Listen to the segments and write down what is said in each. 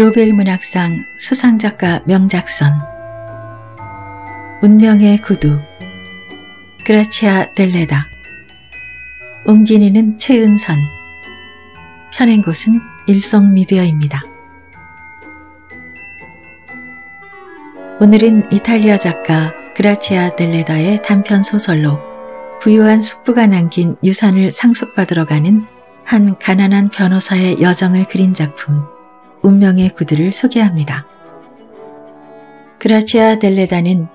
노벨 문학상 수상작가 명작선 운명의 구두 그라치아 델레다 옮기니는 최은선 편행 곳은 일송미디어입니다. 오늘은 이탈리아 작가 그라치아 델레다의 단편 소설로 부유한 숙부가 남긴 유산을 상속받으러 가는 한 가난한 변호사의 여정을 그린 작품 운명의 구두를 소개합니다. 그라치아 델레다는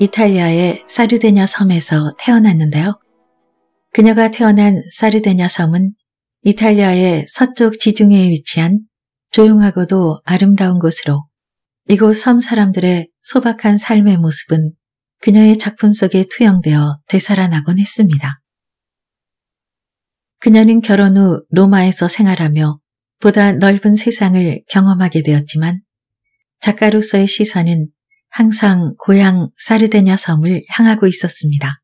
이탈리아의 사르데냐 섬에서 태어났는데요. 그녀가 태어난 사르데냐 섬은 이탈리아의 서쪽 지중해에 위치한 조용하고도 아름다운 곳으로 이곳 섬 사람들의 소박한 삶의 모습은 그녀의 작품 속에 투영되어 되살아나곤 했습니다. 그녀는 결혼 후 로마에서 생활하며 보다 넓은 세상을 경험하게 되었지만 작가로서의 시선은 항상 고향 사르데냐 섬을 향하고 있었습니다.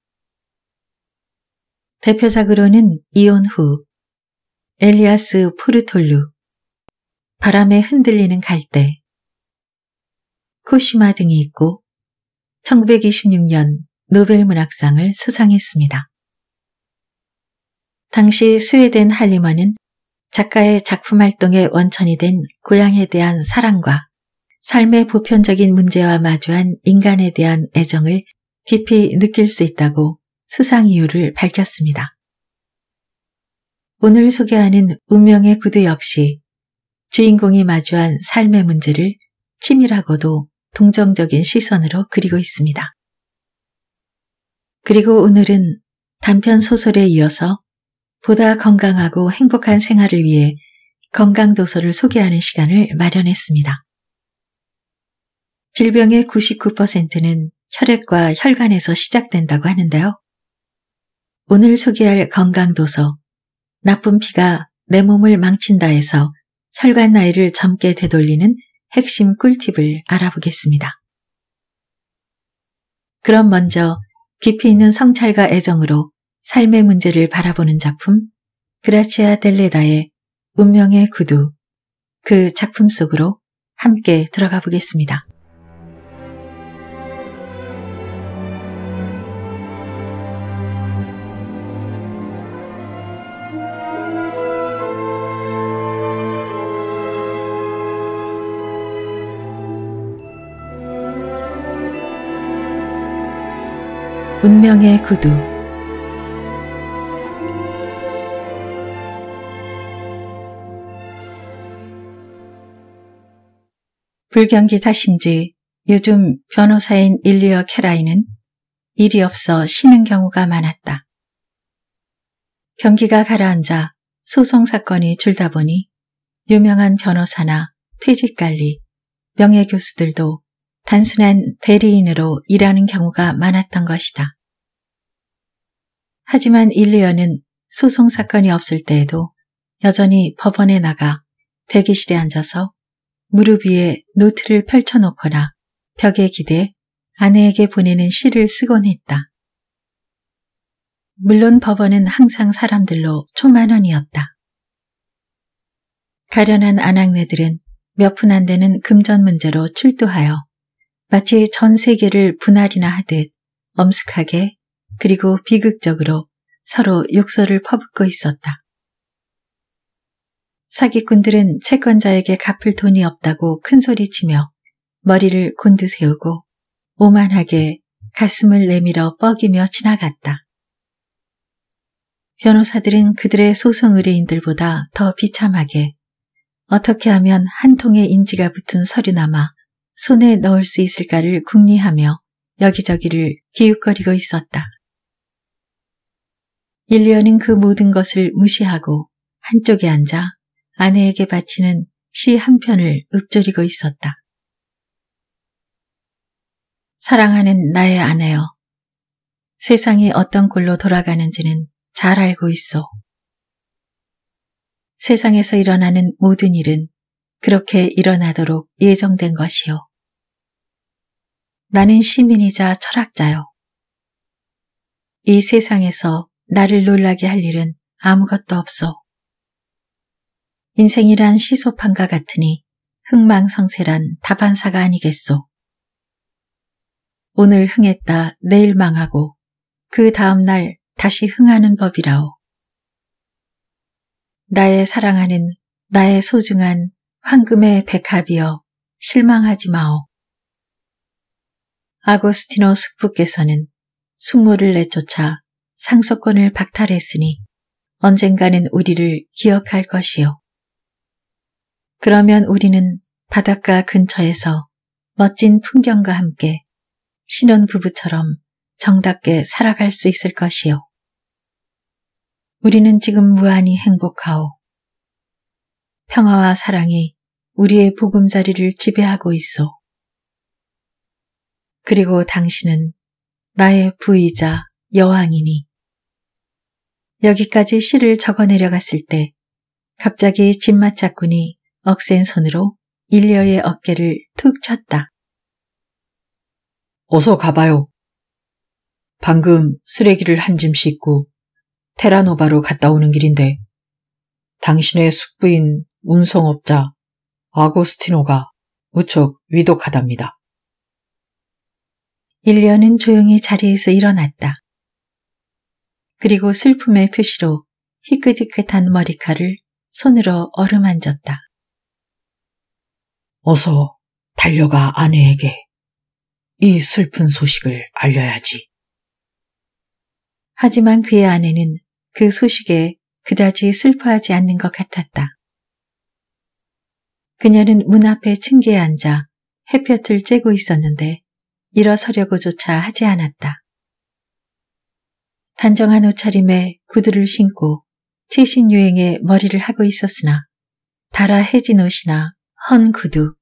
대표작으로는 이혼 후 엘리아스 푸르톨루 바람에 흔들리는 갈대 코시마 등이 있고 1926년 노벨 문학상을 수상했습니다. 당시 스웨덴 할리먼은 작가의 작품 활동의 원천이 된 고향에 대한 사랑과 삶의 보편적인 문제와 마주한 인간에 대한 애정을 깊이 느낄 수 있다고 수상 이유를 밝혔습니다. 오늘 소개하는 운명의 구두 역시 주인공이 마주한 삶의 문제를 치밀하고도 동정적인 시선으로 그리고 있습니다. 그리고 오늘은 단편 소설에 이어서 보다 건강하고 행복한 생활을 위해 건강도서를 소개하는 시간을 마련했습니다. 질병의 99%는 혈액과 혈관에서 시작된다고 하는데요. 오늘 소개할 건강도서, 나쁜 피가 내 몸을 망친다해서 혈관 나이를 젊게 되돌리는 핵심 꿀팁을 알아보겠습니다. 그럼 먼저 깊이 있는 성찰과 애정으로 삶의 문제를 바라보는 작품 그라치아 델레다의 운명의 구두 그 작품 속으로 함께 들어가 보겠습니다. 운명의 구두 불경기 탓인지 요즘 변호사인 일리어 캐라인은 일이 없어 쉬는 경우가 많았다. 경기가 가라앉아 소송 사건이 줄다 보니 유명한 변호사나 퇴직 관리, 명예 교수들도 단순한 대리인으로 일하는 경우가 많았던 것이다. 하지만 일리어는 소송 사건이 없을 때에도 여전히 법원에 나가 대기실에 앉아서 무릎 위에 노트를 펼쳐놓거나 벽에 기대 아내에게 보내는 시를 쓰곤 했다. 물론 법원은 항상 사람들로 초만원이었다. 가련한 아낙네들은 몇 푼 안 되는 금전 문제로 출두하여 마치 전 세계를 분할이나 하듯 엄숙하게 그리고 비극적으로 서로 욕설을 퍼붓고 있었다. 사기꾼들은 채권자에게 갚을 돈이 없다고 큰소리치며 머리를 곤두세우고 오만하게 가슴을 내밀어 뻐기며 지나갔다. 변호사들은 그들의 소송 의뢰인들보다 더 비참하게 어떻게 하면 한 통의 인지가 붙은 서류나마 손에 넣을 수 있을까를 궁리하며 여기저기를 기웃거리고 있었다. 일리어는 그 모든 것을 무시하고 한쪽에 앉아 아내에게 바치는 시 한 편을 읊조리고 있었다. 사랑하는 나의 아내여. 세상이 어떤 꼴로 돌아가는지는 잘 알고 있어. 세상에서 일어나는 모든 일은 그렇게 일어나도록 예정된 것이요. 나는 시민이자 철학자요. 이 세상에서 나를 놀라게 할 일은 아무것도 없어. 인생이란 시소판과 같으니 흥망성세란 다반사가 아니겠소. 오늘 흥했다 내일 망하고 그 다음날 다시 흥하는 법이라오. 나의 사랑하는 나의 소중한 황금의 백합이여 실망하지 마오. 아고스티노 숙부께서는 숙모를 내쫓아 상속권을 박탈했으니 언젠가는 우리를 기억할 것이요. 그러면 우리는 바닷가 근처에서 멋진 풍경과 함께 신혼부부처럼 정답게 살아갈 수 있을 것이요. 우리는 지금 무한히 행복하오. 평화와 사랑이 우리의 보금자리를 지배하고 있어. 그리고 당신은 나의 부이자 여왕이니. 여기까지 시를 적어 내려갔을 때 갑자기 진마차꾼이 억센 손으로 일리어의 어깨를 툭 쳤다. 어서 가봐요. 방금 쓰레기를 한 짐 싣고 테라노바로 갔다 오는 길인데 당신의 숙부인 운송업자 아고스티노가 무척 위독하답니다. 일리어는 조용히 자리에서 일어났다. 그리고 슬픔의 표시로 희끗희끗한 머리카락을 손으로 어루만졌다. 어서 달려가 아내에게 이 슬픈 소식을 알려야지. 하지만 그의 아내는 그 소식에 그다지 슬퍼하지 않는 것 같았다. 그녀는 문 앞에 층계에 앉아 햇볕을 쬐고 있었는데 일어서려고조차 하지 않았다. 단정한 옷차림에 구두를 신고 최신 유행에 머리를 하고 있었으나 달아 해진 옷이나 헌 구두,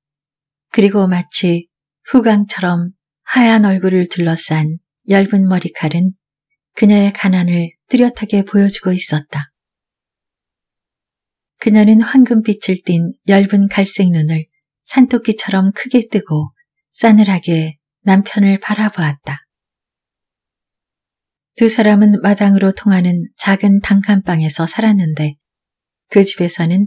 그리고 마치 후광처럼 하얀 얼굴을 둘러싼 얇은 머리칼은 그녀의 가난을 뚜렷하게 보여주고 있었다. 그녀는 황금빛을 띤 얇은 갈색 눈을 산토끼처럼 크게 뜨고 싸늘하게 남편을 바라보았다. 두 사람은 마당으로 통하는 작은 단칸방에서 살았는데 그 집에서는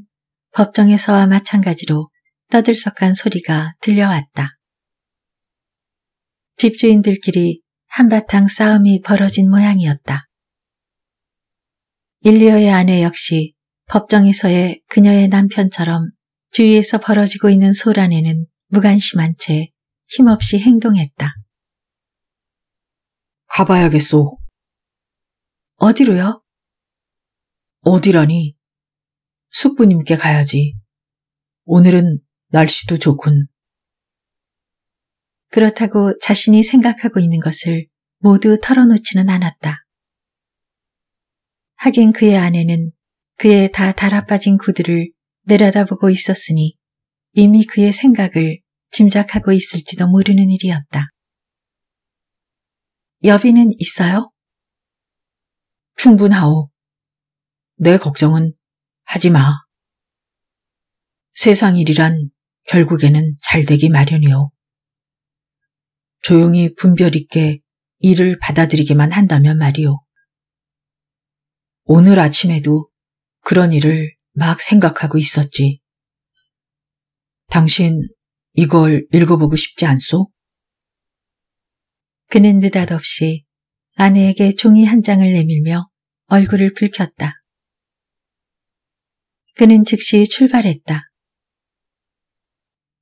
법정에서와 마찬가지로 떠들썩한 소리가 들려왔다. 집주인들끼리 한바탕 싸움이 벌어진 모양이었다. 일리어의 아내 역시 법정에서의 그녀의 남편처럼 주위에서 벌어지고 있는 소란에는 무관심한 채 힘없이 행동했다. 가봐야겠소. 어디로요? 어디라니? 숙부님께 가야지. 오늘은 날씨도 좋군. 그렇다고 자신이 생각하고 있는 것을 모두 털어놓지는 않았다. 하긴 그의 아내는 그의 다 달아빠진 구두를 내려다보고 있었으니 이미 그의 생각을 짐작하고 있을지도 모르는 일이었다. 여비는 있어요? 충분하오. 내 걱정은 하지 마. 세상 일이란 결국에는 잘 되기 마련이오. 조용히 분별 있게 일을 받아들이기만 한다면 말이오. 오늘 아침에도 그런 일을 막 생각하고 있었지. 당신 이걸 읽어보고 싶지 않소? 그는 느닷없이 아내에게 종이 한 장을 내밀며 얼굴을 붉혔다. 그는 즉시 출발했다.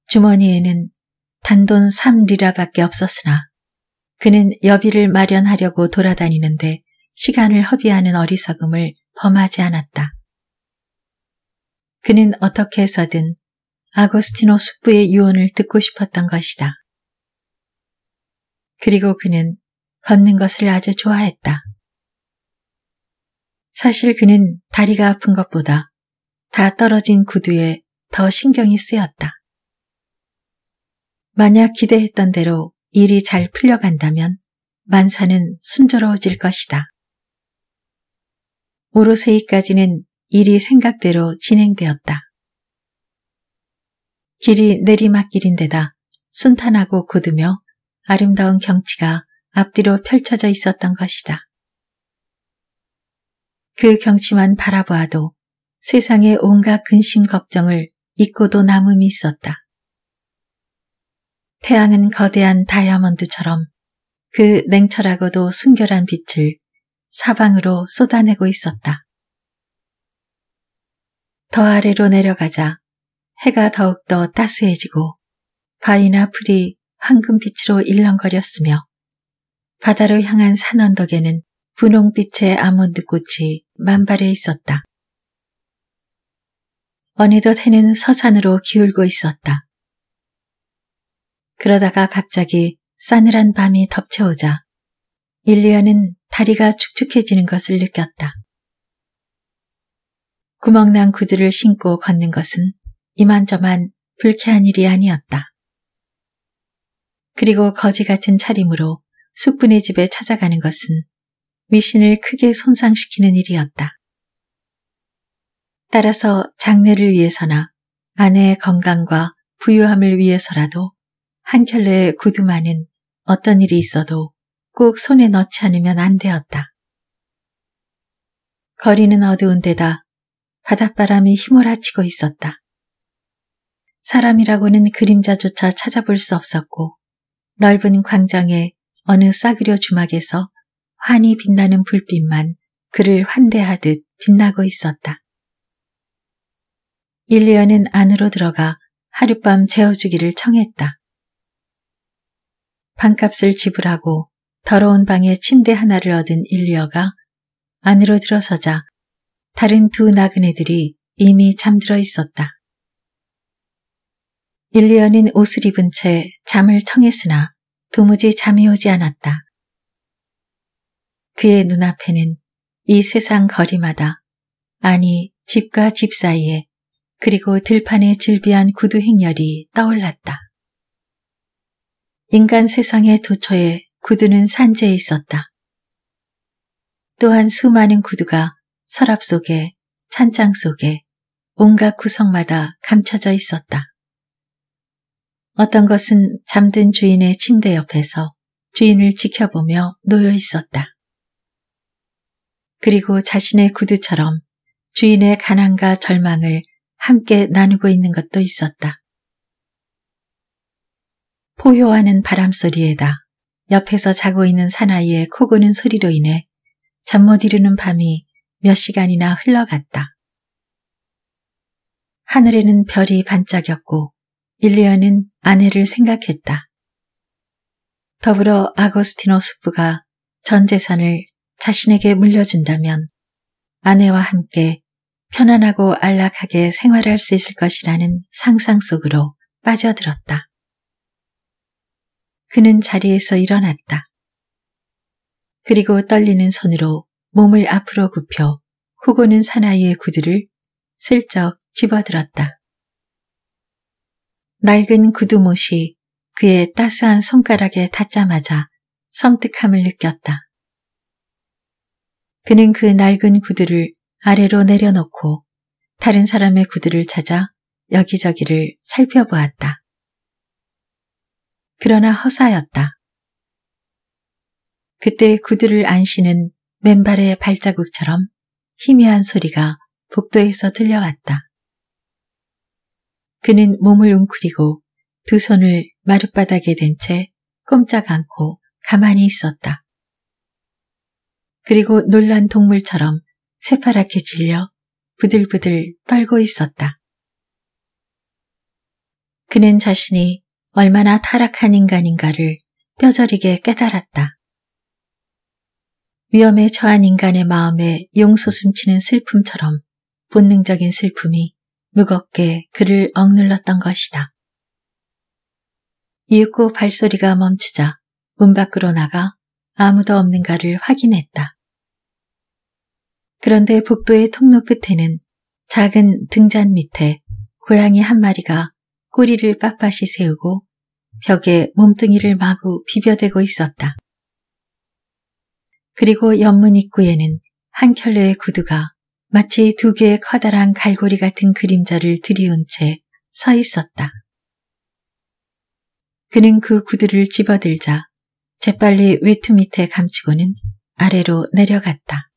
주머니에는 단돈 3리라밖에 없었으나 그는 여비를 마련하려고 돌아다니는데 시간을 허비하는 어리석음을 범하지 않았다. 그는 어떻게 해서든 아고스티노 숙부의 유언을 듣고 싶었던 것이다. 그리고 그는 걷는 것을 아주 좋아했다. 사실 그는 다리가 아픈 것보다 다 떨어진 구두에 더 신경이 쓰였다. 만약 기대했던 대로 일이 잘 풀려간다면 만사는 순조로워질 것이다. 오로세이까지는 일이 생각대로 진행되었다. 길이 내리막길인데다 순탄하고 곧으며 아름다운 경치가 앞뒤로 펼쳐져 있었던 것이다. 그 경치만 바라보아도 세상의 온갖 근심 걱정을 잊고도 남음이 있었다. 태양은 거대한 다이아몬드처럼 그 냉철하고도 순결한 빛을 사방으로 쏟아내고 있었다. 더 아래로 내려가자 해가 더욱더 따스해지고 바위나 풀이 황금빛으로 일렁거렸으며 바다로 향한 산 언덕에는 분홍빛의 아몬드 꽃이 만발해 있었다. 어느덧 해는 서산으로 기울고 있었다. 그러다가 갑자기 싸늘한 밤이 덮쳐오자 일리아는 다리가 축축해지는 것을 느꼈다. 구멍난 구두를 신고 걷는 것은 이만저만 불쾌한 일이 아니었다. 그리고 거지 같은 차림으로 숙분의 집에 찾아가는 것은 미신을 크게 손상시키는 일이었다. 따라서 장례를 위해서나 아내의 건강과 부유함을 위해서라도 한 켤레의 구두만은 어떤 일이 있어도 꼭 손에 넣지 않으면 안 되었다. 거리는 어두운 데다 바닷바람이 휘몰아치고 있었다. 사람이라고는 그림자조차 찾아볼 수 없었고 넓은 광장에 어느 싸그려 주막에서 환히 빛나는 불빛만 그를 환대하듯 빛나고 있었다. 일리언은 안으로 들어가 하룻밤 재워주기를 청했다. 방값을 지불하고 더러운 방에 침대 하나를 얻은 일리어가 안으로 들어서자 다른 두 나그네들이 이미 잠들어 있었다. 일리어는 옷을 입은 채 잠을 청했으나 도무지 잠이 오지 않았다. 그의 눈앞에는 이 세상 거리마다 아니 집과 집 사이에 그리고 들판에 즐비한 구두 행렬이 떠올랐다. 인간 세상의 도처에 구두는 산재해 있었다. 또한 수많은 구두가 서랍 속에 찬장 속에 온갖 구석마다 감춰져 있었다. 어떤 것은 잠든 주인의 침대 옆에서 주인을 지켜보며 놓여 있었다. 그리고 자신의 구두처럼 주인의 가난과 절망을 함께 나누고 있는 것도 있었다. 포효하는 바람소리에다 옆에서 자고 있는 사나이의 코고는 소리로 인해 잠 못 이루는 밤이 몇 시간이나 흘러갔다. 하늘에는 별이 반짝였고 일리아는 아내를 생각했다. 더불어 아고스티노 수프가 전 재산을 자신에게 물려준다면 아내와 함께 편안하고 안락하게 생활할 수 있을 것이라는 상상 속으로 빠져들었다. 그는 자리에서 일어났다. 그리고 떨리는 손으로 몸을 앞으로 굽혀 후고는 사나이의 구두를 슬쩍 집어들었다. 낡은 구두못이 그의 따스한 손가락에 닿자마자 섬뜩함을 느꼈다. 그는 그 낡은 구두를 아래로 내려놓고 다른 사람의 구두를 찾아 여기저기를 살펴보았다. 그러나 허사였다. 그때 구두를 안 신은 맨발의 발자국처럼 희미한 소리가 복도에서 들려왔다. 그는 몸을 웅크리고 두 손을 마룻바닥에 댄 채 꼼짝 않고 가만히 있었다. 그리고 놀란 동물처럼 새파랗게 질려 부들부들 떨고 있었다. 그는 자신이 얼마나 타락한 인간인가를 뼈저리게 깨달았다. 위험에 처한 인간의 마음에 용솟음치는 슬픔처럼 본능적인 슬픔이 무겁게 그를 억눌렀던 것이다. 이윽고 발소리가 멈추자 문 밖으로 나가 아무도 없는가를 확인했다. 그런데 복도의 통로 끝에는 작은 등잔 밑에 고양이 한 마리가 꼬리를 빳빳이 세우고 벽에 몸뚱이를 마구 비벼대고 있었다. 그리고 연문 입구에는 한 켤레의 구두가 마치 두 개의 커다란 갈고리 같은 그림자를 들이운 채 서 있었다. 그는 그 구두를 집어들자 재빨리 외투 밑에 감추고는 아래로 내려갔다.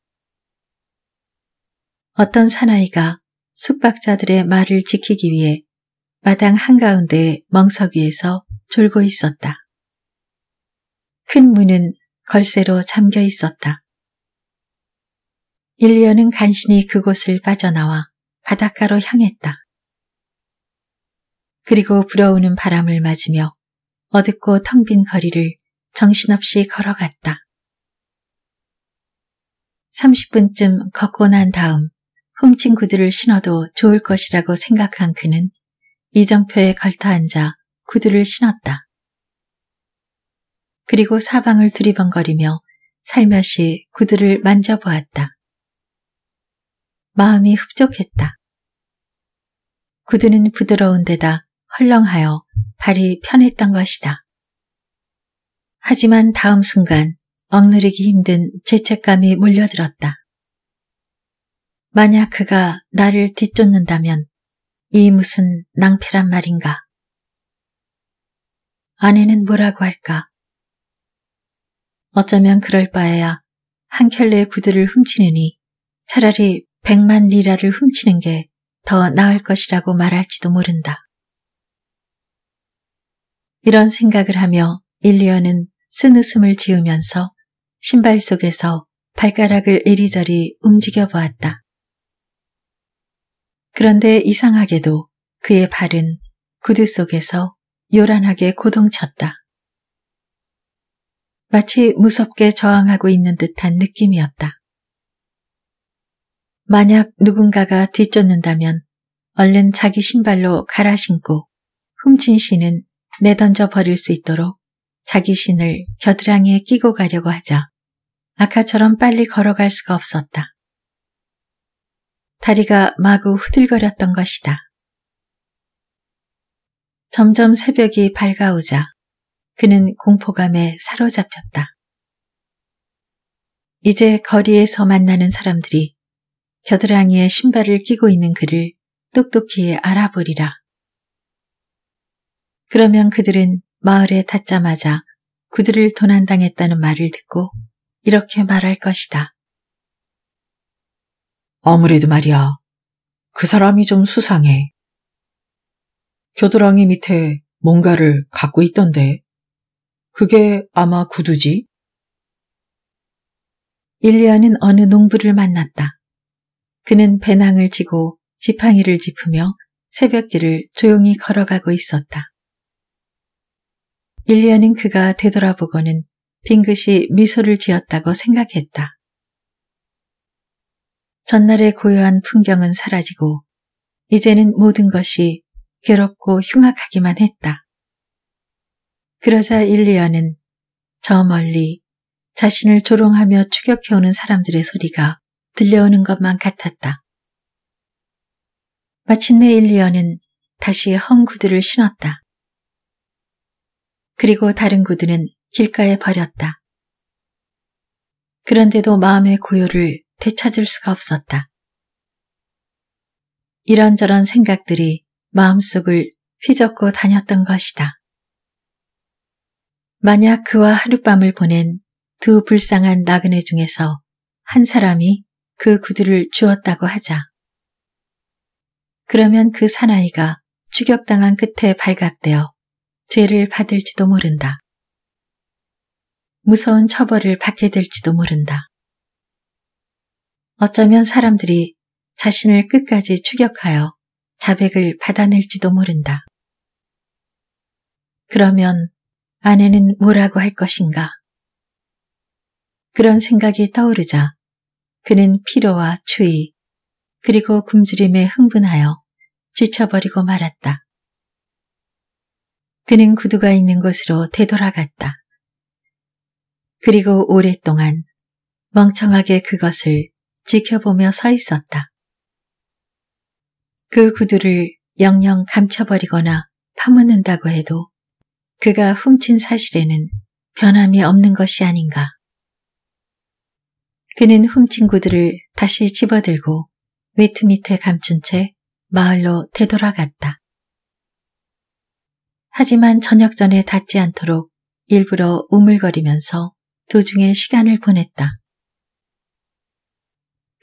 어떤 사나이가 숙박자들의 말을 지키기 위해 마당 한가운데 멍석위에서 졸고 있었다. 큰 문은 걸쇠로 잠겨 있었다. 일리어는 간신히 그곳을 빠져나와 바닷가로 향했다. 그리고 불어오는 바람을 맞으며 어둡고 텅 빈 거리를 정신없이 걸어갔다. 30분쯤 걷고 난 다음 훔친 구두를 신어도 좋을 것이라고 생각한 그는 이정표에 걸터앉아 구두를 신었다. 그리고 사방을 두리번거리며 살며시 구두를 만져보았다. 마음이 흡족했다. 구두는 부드러운 데다 헐렁하여 발이 편했던 것이다. 하지만 다음 순간 억누르기 힘든 죄책감이 몰려들었다. 만약 그가 나를 뒤쫓는다면 이 무슨 낭패란 말인가. 아내는 뭐라고 할까? 어쩌면 그럴 바에야 한 켤레의 구두를 훔치느니 차라리 백만 리라를 훔치는 게 더 나을 것이라고 말할지도 모른다. 이런 생각을 하며 일리언은 쓴 웃음을 지으면서 신발 속에서 발가락을 이리저리 움직여 보았다. 그런데 이상하게도 그의 발은 구두 속에서 요란하게 고동쳤다. 마치 무섭게 저항하고 있는 듯한 느낌이었다. 만약 누군가가 뒤쫓는다면 얼른 자기 신발로 갈아 신고 훔친 신은 내던져 버릴 수 있도록 자기 신을 겨드랑이에 끼고 가려고 하자 아까처럼 빨리 걸어갈 수가 없었다. 다리가 마구 후들거렸던 것이다. 점점 새벽이 밝아오자 그는 공포감에 사로잡혔다. 이제 거리에서 만나는 사람들이 겨드랑이에 신발을 끼고 있는 그를 똑똑히 알아보리라. 그러면 그들은 마을에 닿자마자 그들을 도난당했다는 말을 듣고 이렇게 말할 것이다. 아무래도 말이야. 그 사람이 좀 수상해. 겨드랑이 밑에 뭔가를 갖고 있던데. 그게 아마 구두지? 일리아는 어느 농부를 만났다. 그는 배낭을 지고 지팡이를 짚으며 새벽길을 조용히 걸어가고 있었다. 일리아는 그가 되돌아보고는 빙긋이 미소를 지었다고 생각했다. 전날의 고요한 풍경은 사라지고 이제는 모든 것이 괴롭고 흉악하기만 했다. 그러자 일리아는 저 멀리 자신을 조롱하며 추격해오는 사람들의 소리가 들려오는 것만 같았다. 마침내 일리어는 다시 헝 구두를 신었다. 그리고 다른 구두는 길가에 버렸다. 그런데도 마음의 고요를 되찾을 수가 없었다. 이런저런 생각들이 마음속을 휘젓고 다녔던 것이다. 만약 그와 하룻밤을 보낸 두 불쌍한 나그네 중에서 한 사람이 그 구두를 주었다고 하자. 그러면 그 사나이가 추격당한 끝에 발각되어 죄를 받을지도 모른다. 무서운 처벌을 받게 될지도 모른다. 어쩌면 사람들이 자신을 끝까지 추격하여 자백을 받아낼지도 모른다. 그러면 아내는 뭐라고 할 것인가? 그런 생각이 떠오르자 그는 피로와 추위 그리고 굶주림에 흥분하여 지쳐버리고 말았다. 그는 구두가 있는 곳으로 되돌아갔다. 그리고 오랫동안 멍청하게 그것을 지켜보며 서 있었다. 그 구두를 영영 감춰버리거나 파묻는다고 해도 그가 훔친 사실에는 변함이 없는 것이 아닌가. 그는 훔친 구두를 다시 집어들고 외투 밑에 감춘 채 마을로 되돌아갔다. 하지만 저녁 전에 닿지 않도록 일부러 우물거리면서 도중에 시간을 보냈다.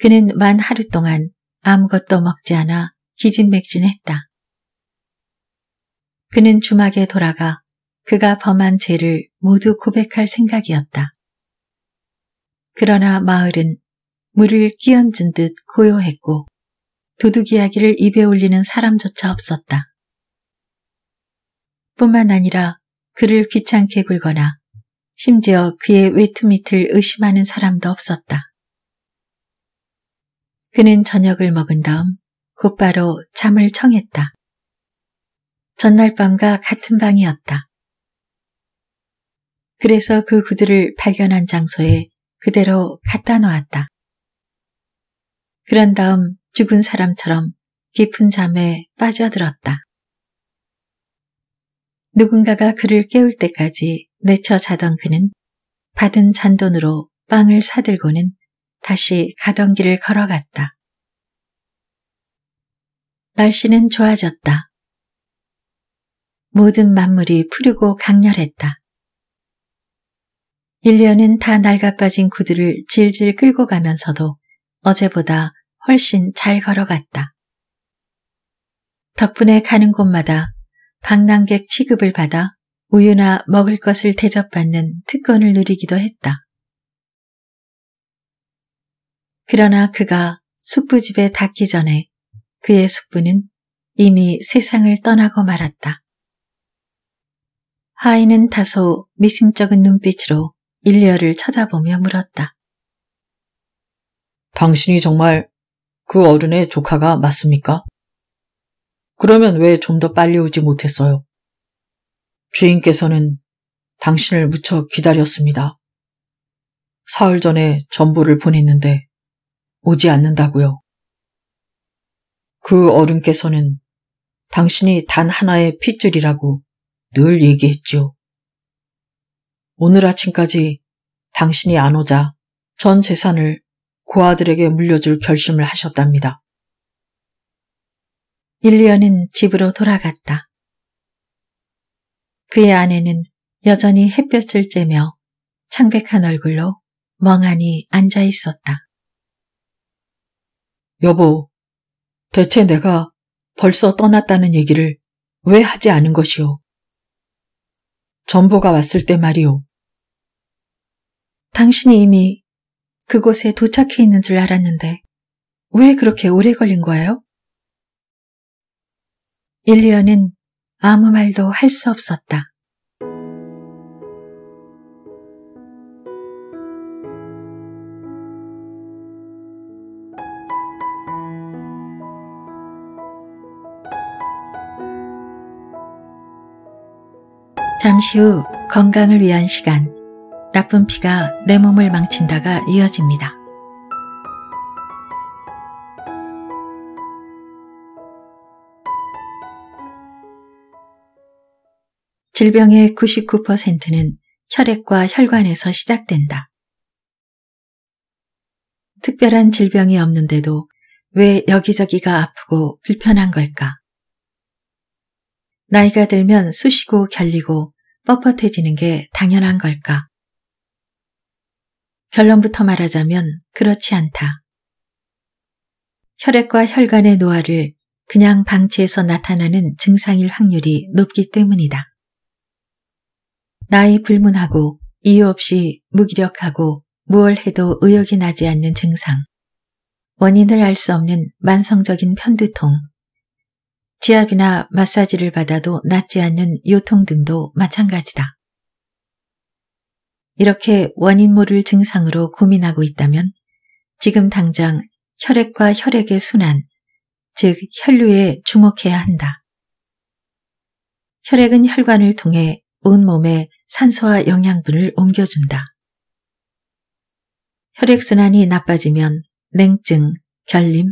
그는 만 하루 동안 아무것도 먹지 않아 기진맥진했다. 그는 주막에 돌아가 그가 범한 죄를 모두 고백할 생각이었다. 그러나 마을은 물을 끼얹은 듯 고요했고 도둑 이야기를 입에 올리는 사람조차 없었다. 뿐만 아니라 그를 귀찮게 굴거나 심지어 그의 외투 밑을 의심하는 사람도 없었다. 그는 저녁을 먹은 다음 곧바로 잠을 청했다. 전날 밤과 같은 방이었다. 그래서 그 구두를 발견한 장소에 그대로 갖다 놓았다. 그런 다음 죽은 사람처럼 깊은 잠에 빠져들었다. 누군가가 그를 깨울 때까지 내쳐 자던 그는 받은 잔돈으로 빵을 사들고는 다시 가던 길을 걸어갔다. 날씨는 좋아졌다. 모든 만물이 푸르고 강렬했다. 1년은 다 낡아빠진 구두를 질질 끌고 가면서도 어제보다 훨씬 잘 걸어갔다. 덕분에 가는 곳마다 방랑객 취급을 받아 우유나 먹을 것을 대접받는 특권을 누리기도 했다. 그러나 그가 숙부집에 닿기 전에 그의 숙부는 이미 세상을 떠나고 말았다. 하인은 다소 미심쩍은 눈빛으로 일녀를 쳐다보며 물었다. 당신이 정말 그 어른의 조카가 맞습니까? 그러면 왜 좀 더 빨리 오지 못했어요? 주인께서는 당신을 무척 기다렸습니다. 사흘 전에 전보를 보냈는데 오지 않는다고요. 그 어른께서는 당신이 단 하나의 핏줄이라고 늘 얘기했죠. 오늘 아침까지 당신이 안 오자 전 재산을 고아들에게 물려줄 결심을 하셨답니다. 일리언은 집으로 돌아갔다. 그의 아내는 여전히 햇볕을 쬐며 창백한 얼굴로 멍하니 앉아 있었다. 여보, 대체 내가 벌써 떠났다는 얘기를 왜 하지 않은 것이오? 전보가 왔을 때 말이오. 당신이 이미 그곳에 도착해 있는 줄 알았는데 왜 그렇게 오래 걸린 거예요? 일리언은 아무 말도 할 수 없었다. 잠시 후 건강을 위한 시간, 나쁜 피가 내 몸을 망친다가 이어집니다. 질병의 99%는 혈액과 혈관에서 시작된다. 특별한 질병이 없는데도 왜 여기저기가 아프고 불편한 걸까? 나이가 들면 쑤시고 결리고 뻣뻣해지는 게 당연한 걸까? 결론부터 말하자면 그렇지 않다. 혈액과 혈관의 노화를 그냥 방치해서 나타나는 증상일 확률이 높기 때문이다. 나이 불문하고 이유 없이 무기력하고 무얼 해도 의욕이 나지 않는 증상. 원인을 알 수 없는 만성적인 편두통, 지압이나 마사지를 받아도 낫지 않는 요통 등도 마찬가지다. 이렇게 원인 모를 증상으로 고민하고 있다면 지금 당장 혈액과 혈액의 순환, 즉 혈류에 주목해야 한다. 혈액은 혈관을 통해 온몸에 산소와 영양분을 옮겨준다. 혈액순환이 나빠지면 냉증, 결림,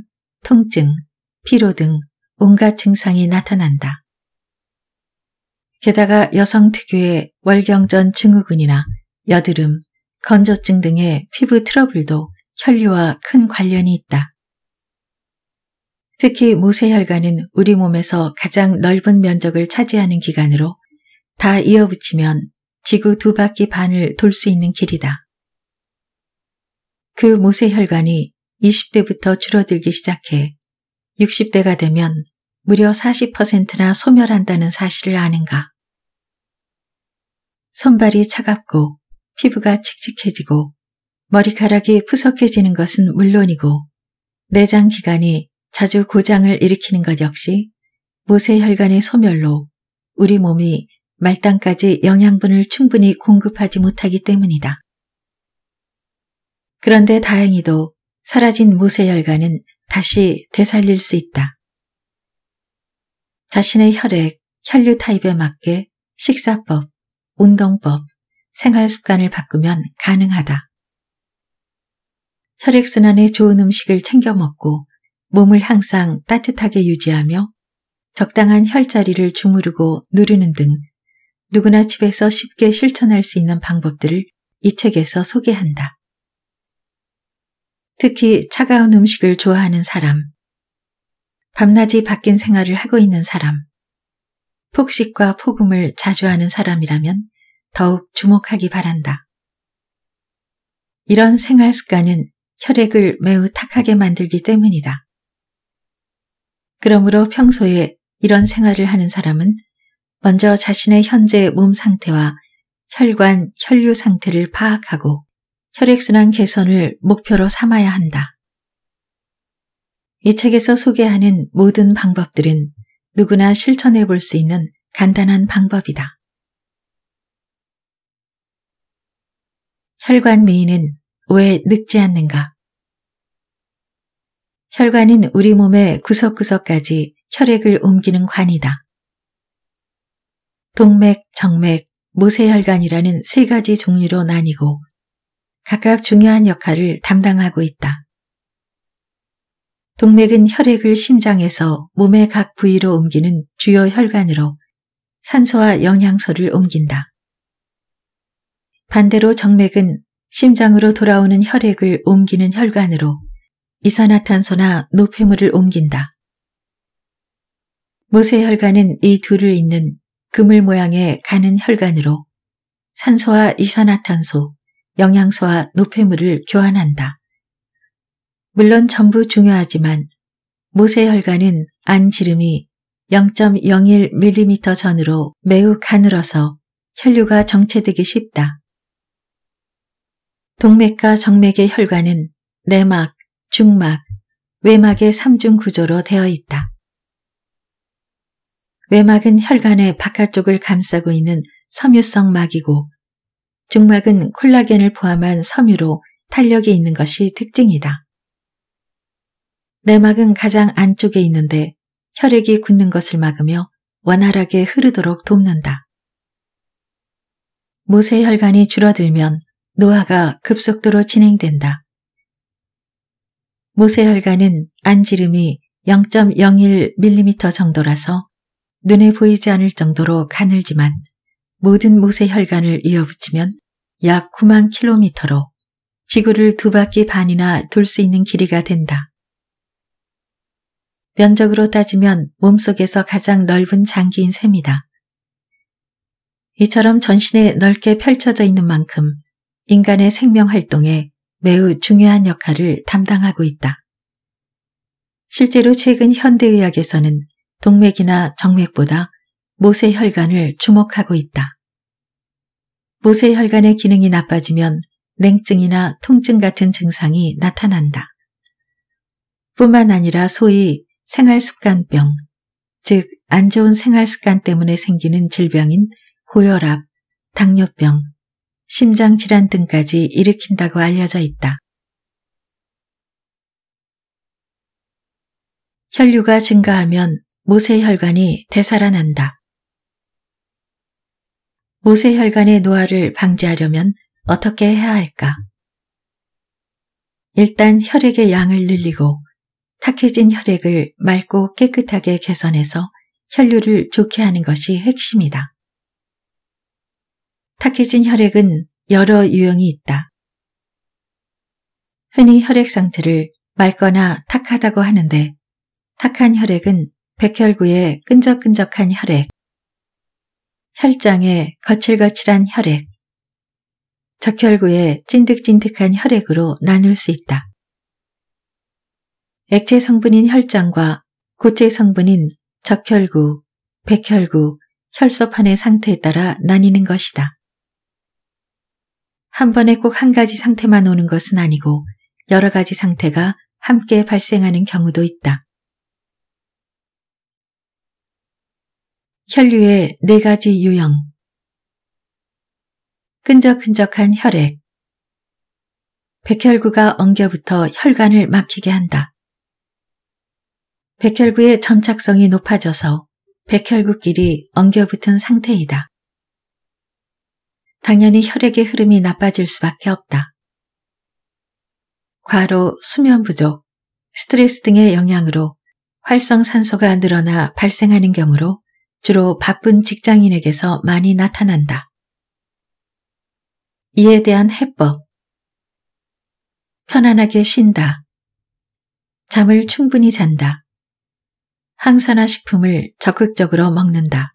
통증, 피로 등 온갖 증상이 나타난다. 게다가 여성 특유의 월경전 증후군이나 여드름, 건조증 등의 피부 트러블도 혈류와 큰 관련이 있다. 특히 모세혈관은 우리 몸에서 가장 넓은 면적을 차지하는 기관으로 다 이어붙이면 지구 두 바퀴 반을 돌 수 있는 길이다. 그 모세혈관이 20대부터 줄어들기 시작해 60대가 되면 무려 40%나 소멸한다는 사실을 아는가? 손발이 차갑고 피부가 칙칙해지고 머리카락이 푸석해지는 것은 물론이고 내장 기관이 자주 고장을 일으키는 것 역시 모세혈관의 소멸로 우리 몸이 말단까지 영양분을 충분히 공급하지 못하기 때문이다. 그런데 다행히도 사라진 모세혈관은 다시 되살릴 수 있다. 자신의 혈액, 혈류 타입에 맞게 식사법, 운동법, 생활 습관을 바꾸면 가능하다. 혈액순환에 좋은 음식을 챙겨 먹고 몸을 항상 따뜻하게 유지하며 적당한 혈자리를 주무르고 누르는 등 누구나 집에서 쉽게 실천할 수 있는 방법들을 이 책에서 소개한다. 특히 차가운 음식을 좋아하는 사람, 밤낮이 바뀐 생활을 하고 있는 사람, 폭식과 폭음을 자주 하는 사람이라면 더욱 주목하기 바란다. 이런 생활 습관은 혈액을 매우 탁하게 만들기 때문이다. 그러므로 평소에 이런 생활을 하는 사람은 먼저 자신의 현재 몸 상태와 혈관, 혈류 상태를 파악하고 혈액순환 개선을 목표로 삼아야 한다. 이 책에서 소개하는 모든 방법들은 누구나 실천해 볼 수 있는 간단한 방법이다. 혈관 미인은 왜 늙지 않는가? 혈관은 우리 몸의 구석구석까지 혈액을 옮기는 관이다. 동맥, 정맥, 모세혈관이라는 세 가지 종류로 나뉘고 각각 중요한 역할을 담당하고 있다. 동맥은 혈액을 심장에서 몸의 각 부위로 옮기는 주요 혈관으로 산소와 영양소를 옮긴다. 반대로 정맥은 심장으로 돌아오는 혈액을 옮기는 혈관으로 이산화탄소나 노폐물을 옮긴다. 모세혈관은 이 둘을 잇는 그물 모양의 가는 혈관으로 산소와 이산화탄소, 영양소와 노폐물을 교환한다. 물론 전부 중요하지만 모세혈관은 안지름이 0.01mm 전으로 매우 가늘어서 혈류가 정체되기 쉽다. 동맥과 정맥의 혈관은 내막, 중막, 외막의 3중 구조로 되어 있다. 외막은 혈관의 바깥쪽을 감싸고 있는 섬유성 막이고 중막은 콜라겐을 포함한 섬유로 탄력이 있는 것이 특징이다. 내막은 가장 안쪽에 있는데 혈액이 굳는 것을 막으며 원활하게 흐르도록 돕는다. 모세혈관이 줄어들면 노화가 급속도로 진행된다. 모세혈관은 안지름이 0.01mm 정도라서 눈에 보이지 않을 정도로 가늘지만 모든 모세 혈관을 이어붙이면 약 9만 킬로미터로 지구를 두 바퀴 반이나 돌 수 있는 길이가 된다. 면적으로 따지면 몸속에서 가장 넓은 장기인 셈이다. 이처럼 전신에 넓게 펼쳐져 있는 만큼 인간의 생명활동에 매우 중요한 역할을 담당하고 있다. 실제로 최근 현대의학에서는 동맥이나 정맥보다 모세 혈관을 주목하고 있다. 모세 혈관의 기능이 나빠지면 냉증이나 통증 같은 증상이 나타난다. 뿐만 아니라 소위 생활습관병, 즉 안 좋은 생활습관 때문에 생기는 질병인 고혈압, 당뇨병, 심장질환 등까지 일으킨다고 알려져 있다. 혈류가 증가하면 모세혈관이 되살아난다. 모세혈관의 노화를 방지하려면 어떻게 해야 할까? 일단 혈액의 양을 늘리고 탁해진 혈액을 맑고 깨끗하게 개선해서 혈류를 좋게 하는 것이 핵심이다. 탁해진 혈액은 여러 유형이 있다. 흔히 혈액 상태를 맑거나 탁하다고 하는데 탁한 혈액은 백혈구의 끈적끈적한 혈액, 혈장에 거칠거칠한 혈액, 적혈구에 찐득찐득한 혈액으로 나눌 수 있다. 액체 성분인 혈장과 고체 성분인 적혈구, 백혈구, 혈소판의 상태에 따라 나뉘는 것이다. 한 번에 꼭 한 가지 상태만 오는 것은 아니고 여러 가지 상태가 함께 발생하는 경우도 있다. 혈류의 네 가지 유형 끈적끈적한 혈액 백혈구가 엉겨붙어 혈관을 막히게 한다. 백혈구의 점착성이 높아져서 백혈구끼리 엉겨붙은 상태이다. 당연히 혈액의 흐름이 나빠질 수밖에 없다. 과로 수면 부족, 스트레스 등의 영향으로 활성산소가 늘어나 발생하는 경우로 주로 바쁜 직장인에게서 많이 나타난다. 이에 대한 해법 편안하게 쉰다. 잠을 충분히 잔다. 항산화 식품을 적극적으로 먹는다.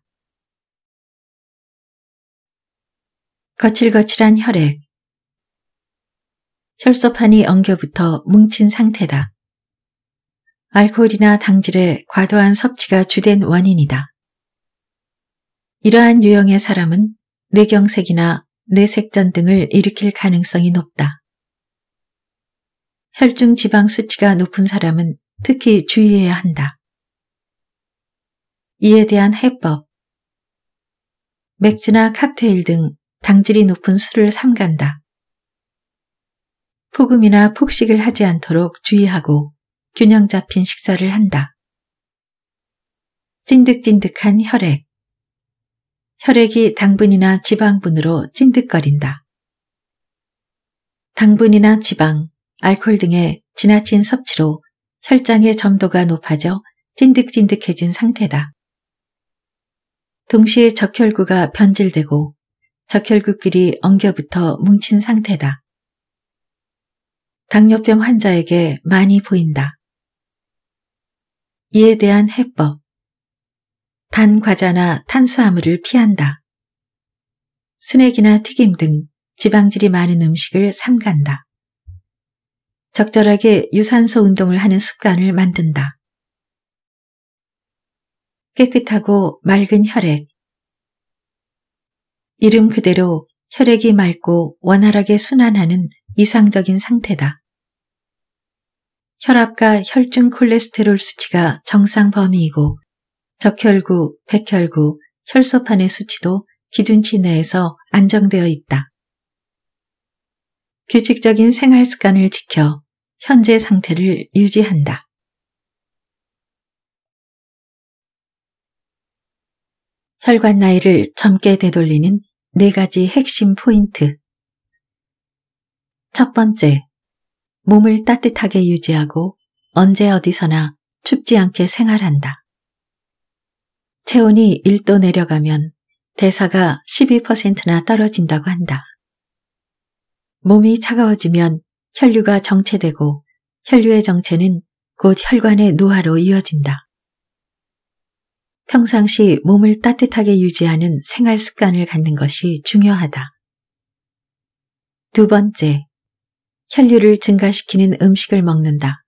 거칠거칠한 혈액 혈소판이 엉겨붙어 뭉친 상태다. 알코올이나 당질의 과도한 섭취가 주된 원인이다. 이러한 유형의 사람은 뇌경색이나 뇌색전 등을 일으킬 가능성이 높다. 혈중 지방 수치가 높은 사람은 특히 주의해야 한다. 이에 대한 해법 맥주나 칵테일 등 당질이 높은 술을 삼간다. 폭음이나 폭식을 하지 않도록 주의하고 균형 잡힌 식사를 한다. 찐득찐득한 혈액 혈액이 당분이나 지방분으로 찐득거린다. 당분이나 지방, 알코올 등의 지나친 섭취로 혈장의 점도가 높아져 찐득찐득해진 상태다. 동시에 적혈구가 변질되고 적혈구끼리 엉겨붙어 뭉친 상태다. 당뇨병 환자에게 많이 보인다. 이에 대한 해법 단 과자나 탄수화물을 피한다. 스낵이나 튀김 등 지방질이 많은 음식을 삼간다. 적절하게 유산소 운동을 하는 습관을 만든다. 깨끗하고 맑은 혈액. 이름 그대로 혈액이 맑고 원활하게 순환하는 이상적인 상태다. 혈압과 혈중 콜레스테롤 수치가 정상 범위이고 적혈구, 백혈구, 혈소판의 수치도 기준치 내에서 안정되어 있다. 규칙적인 생활 습관을 지켜 현재 상태를 유지한다. 혈관 나이를 젊게 되돌리는 네 가지 핵심 포인트. 첫 번째, 몸을 따뜻하게 유지하고 언제 어디서나 춥지 않게 생활한다. 체온이 1도 내려가면 대사가 12%나 떨어진다고 한다. 몸이 차가워지면 혈류가 정체되고 혈류의 정체는 곧 혈관의 노화로 이어진다. 평상시 몸을 따뜻하게 유지하는 생활 습관을 갖는 것이 중요하다. 두 번째, 혈류를 증가시키는 음식을 먹는다.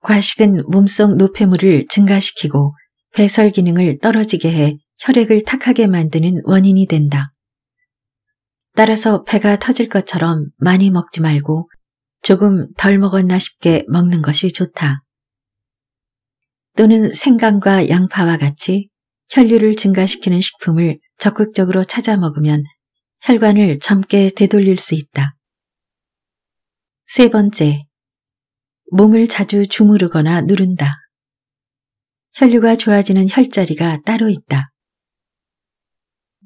과식은 몸속 노폐물을 증가시키고 배설 기능을 떨어지게 해 혈액을 탁하게 만드는 원인이 된다. 따라서 배가 터질 것처럼 많이 먹지 말고 조금 덜 먹었나 싶게 먹는 것이 좋다. 또는 생강과 양파와 같이 혈류를 증가시키는 식품을 적극적으로 찾아 먹으면 혈관을 젊게 되돌릴 수 있다. 세 번째, 몸을 자주 주무르거나 누른다. 혈류가 좋아지는 혈자리가 따로 있다.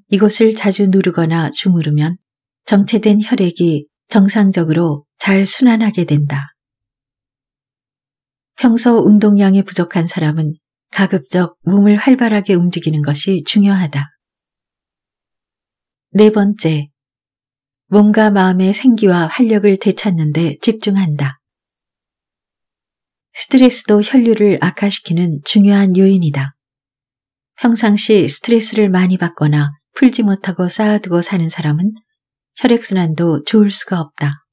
이곳을 자주 누르거나 주무르면 정체된 혈액이 정상적으로 잘 순환하게 된다. 평소 운동량이 부족한 사람은 가급적 몸을 활발하게 움직이는 것이 중요하다. 네 번째, 몸과 마음의 생기와 활력을 되찾는 데 집중한다. 스트레스도 혈류를 악화시키는 중요한 요인이다. 평상시 스트레스를 많이 받거나 풀지 못하고 쌓아두고 사는 사람은 혈액순환도 좋을 수가 없다.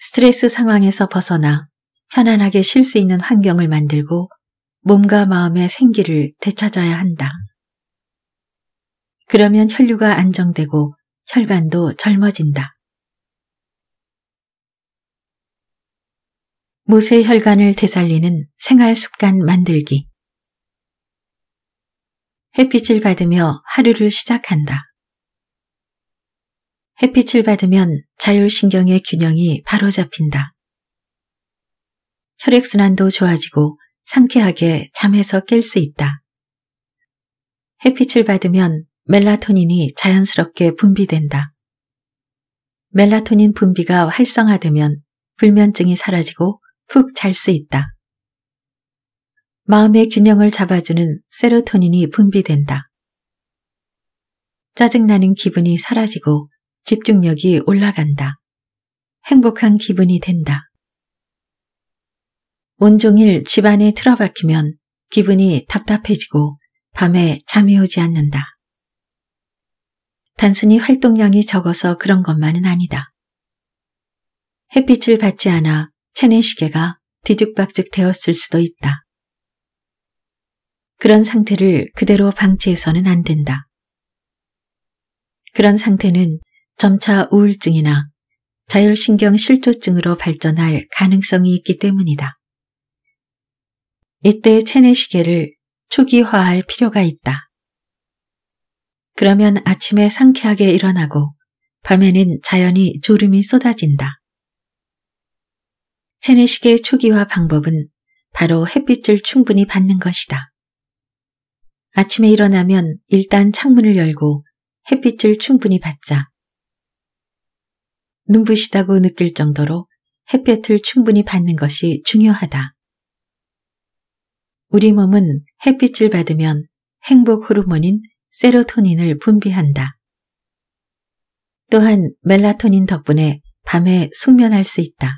스트레스 상황에서 벗어나 편안하게 쉴 수 있는 환경을 만들고 몸과 마음의 생기를 되찾아야 한다. 그러면 혈류가 안정되고 혈관도 젊어진다. 무쇠혈관을 되살리는 생활습관 만들기 햇빛을 받으며 하루를 시작한다. 햇빛을 받으면 자율신경의 균형이 바로잡힌다. 혈액순환도 좋아지고 상쾌하게 잠에서 깰 수 있다. 햇빛을 받으면 멜라토닌이 자연스럽게 분비된다. 멜라토닌 분비가 활성화되면 불면증이 사라지고 푹잘수 있다. 마음의 균형을 잡아주는 세로토닌이 분비된다. 짜증나는 기분이 사라지고 집중력이 올라간다. 행복한 기분이 된다. 온종일 집안에 틀어박히면 기분이 답답해지고 밤에 잠이 오지 않는다. 단순히 활동량이 적어서 그런 것만은 아니다. 햇빛을 받지 않아 체내 시계가 뒤죽박죽 되었을 수도 있다. 그런 상태를 그대로 방치해서는 안 된다. 그런 상태는 점차 우울증이나 자율신경 실조증으로 발전할 가능성이 있기 때문이다. 이때 체내 시계를 초기화할 필요가 있다. 그러면 아침에 상쾌하게 일어나고 밤에는 자연히 졸음이 쏟아진다. 체내식의 초기화 방법은 바로 햇빛을 충분히 받는 것이다. 아침에 일어나면 일단 창문을 열고 햇빛을 충분히 받자. 눈부시다고 느낄 정도로 햇볕을 충분히 받는 것이 중요하다. 우리 몸은 햇빛을 받으면 행복 호르몬인 세로토닌을 분비한다. 또한 멜라토닌 덕분에 밤에 숙면할 수 있다.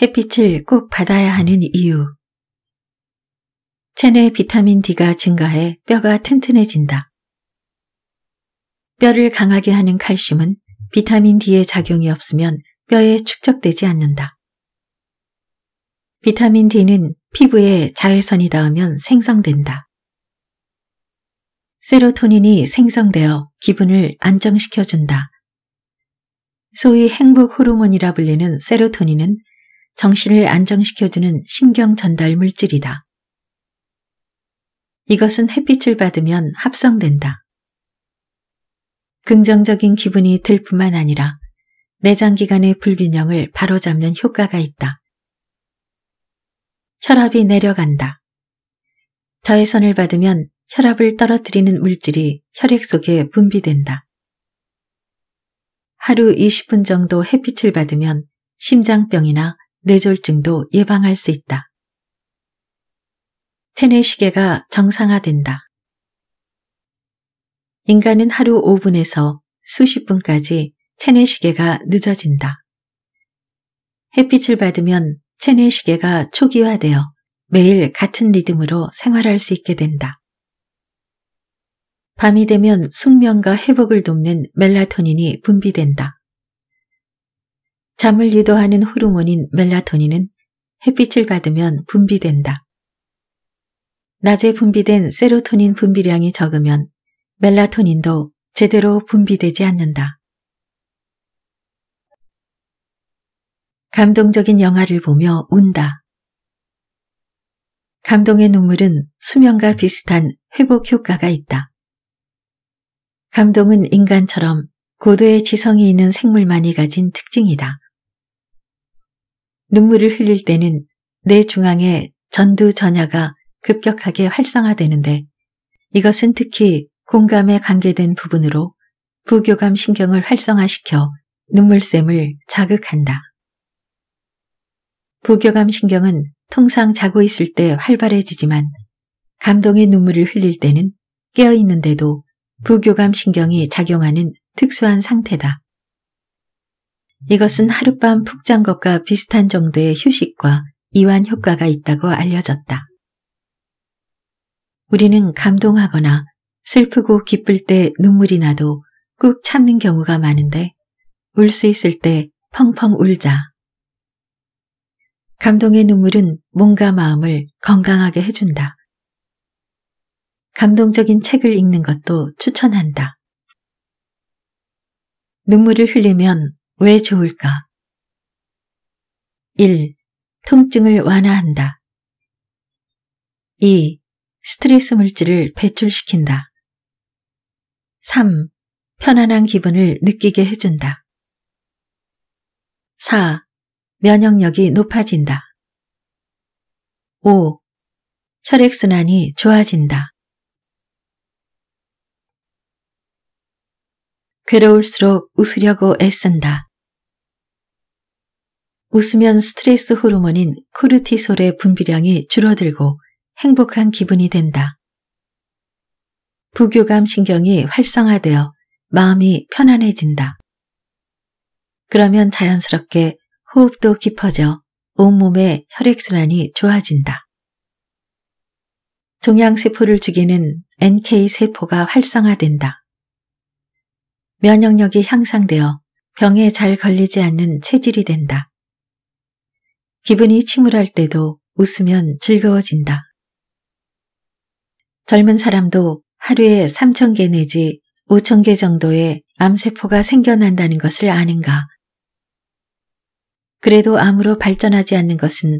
햇빛을 꼭 받아야 하는 이유. 체내 비타민 D가 증가해 뼈가 튼튼해진다. 뼈를 강하게 하는 칼슘은 비타민 D의 작용이 없으면 뼈에 축적되지 않는다. 비타민 D는 피부에 자외선이 닿으면 생성된다. 세로토닌이 생성되어 기분을 안정시켜준다. 소위 행복 호르몬이라 불리는 세로토닌은 정신을 안정시켜주는 신경 전달 물질이다. 이것은 햇빛을 받으면 합성된다. 긍정적인 기분이 들 뿐만 아니라 내장기관의 불균형을 바로잡는 효과가 있다. 혈압이 내려간다. 저해선을 받으면 혈압을 떨어뜨리는 물질이 혈액 속에 분비된다. 하루 20분 정도 햇빛을 받으면 심장병이나 뇌졸증도 예방할 수 있다. 체내 시계가 정상화된다. 인간은 하루 5분에서 수십 분까지 체내 시계가 늦어진다. 햇빛을 받으면 체내 시계가 초기화되어 매일 같은 리듬으로 생활할 수 있게 된다. 밤이 되면 숙면과 회복을 돕는 멜라토닌이 분비된다. 잠을 유도하는 호르몬인 멜라토닌은 햇빛을 받으면 분비된다. 낮에 분비된 세로토닌 분비량이 적으면 멜라토닌도 제대로 분비되지 않는다. 감동적인 영화를 보며 운다. 감동의 눈물은 수면과 비슷한 회복 효과가 있다. 감동은 인간처럼 고도의 지성이 있는 생물만이 가진 특징이다. 눈물을 흘릴 때는 내 중앙에 전두 전야가 급격하게 활성화되는데 이것은 특히 공감에 관계된 부분으로 부교감 신경을 활성화시켜 눈물샘을 자극한다. 부교감 신경은 통상 자고 있을 때 활발해지지만 감동의 눈물을 흘릴 때는 깨어있는데도 부교감 신경이 작용하는 특수한 상태다. 이것은 하룻밤 푹 잔 것과 비슷한 정도의 휴식과 이완 효과가 있다고 알려졌다. 우리는 감동하거나 슬프고 기쁠 때 눈물이 나도 꾹 참는 경우가 많은데 울 수 있을 때 펑펑 울자. 감동의 눈물은 몸과 마음을 건강하게 해준다. 감동적인 책을 읽는 것도 추천한다. 눈물을 흘리면 왜 좋을까? 1. 통증을 완화한다. 2. 스트레스 물질을 배출시킨다. 3. 편안한 기분을 느끼게 해준다. 4. 면역력이 높아진다. 5. 혈액순환이 좋아진다. 괴로울수록 웃으려고 애쓴다. 웃으면 스트레스 호르몬인 코르티솔의 분비량이 줄어들고 행복한 기분이 된다. 부교감 신경이 활성화되어 마음이 편안해진다. 그러면 자연스럽게 호흡도 깊어져 온몸의 혈액순환이 좋아진다. 종양세포를 죽이는 NK세포가 활성화된다. 면역력이 향상되어 병에 잘 걸리지 않는 체질이 된다. 기분이 침울할 때도 웃으면 즐거워진다. 젊은 사람도 하루에 3,000개 내지 5,000개 정도의 암세포가 생겨난다는 것을 아는가. 그래도 암으로 발전하지 않는 것은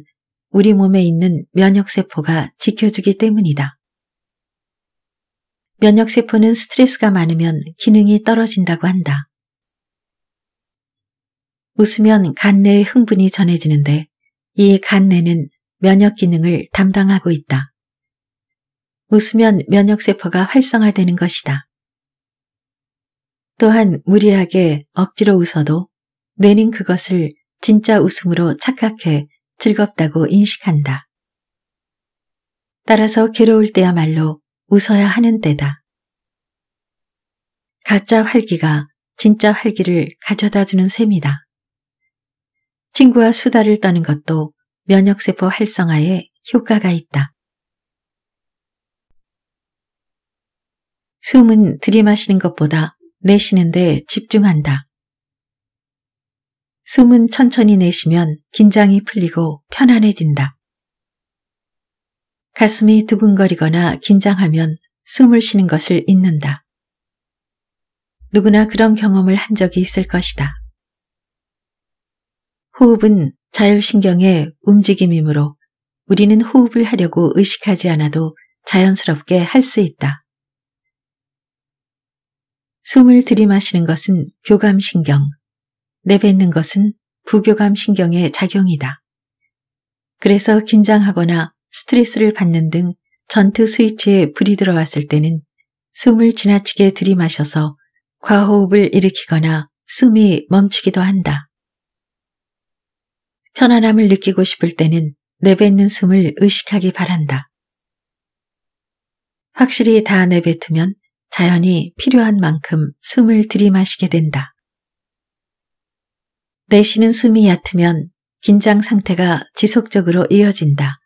우리 몸에 있는 면역세포가 지켜주기 때문이다. 면역세포는 스트레스가 많으면 기능이 떨어진다고 한다. 웃으면 간내의 흥분이 전해지는데 이 간내는 면역 기능을 담당하고 있다. 웃으면 면역세포가 활성화되는 것이다. 또한 무리하게 억지로 웃어도 뇌는 그것을 진짜 웃음으로 착각해 즐겁다고 인식한다. 따라서 괴로울 때야말로 웃어야 하는 때다. 가짜 활기가 진짜 활기를 가져다 주는 셈이다. 친구와 수다를 떠는 것도 면역세포 활성화에 효과가 있다. 숨은 들이마시는 것보다 내쉬는데 집중한다. 숨은 천천히 내쉬면 긴장이 풀리고 편안해진다. 가슴이 두근거리거나 긴장하면 숨을 쉬는 것을 잊는다. 누구나 그런 경험을 한 적이 있을 것이다. 호흡은 자율신경의 움직임이므로 우리는 호흡을 하려고 의식하지 않아도 자연스럽게 할 수 있다. 숨을 들이마시는 것은 교감신경, 내뱉는 것은 부교감신경의 작용이다. 그래서 긴장하거나 스트레스를 받는 등 전투 스위치에 불이 들어왔을 때는 숨을 지나치게 들이마셔서 과호흡을 일으키거나 숨이 멈추기도 한다. 편안함을 느끼고 싶을 때는 내뱉는 숨을 의식하기 바란다. 확실히 다 내뱉으면 자연히 필요한 만큼 숨을 들이마시게 된다. 내쉬는 숨이 얕으면 긴장 상태가 지속적으로 이어진다.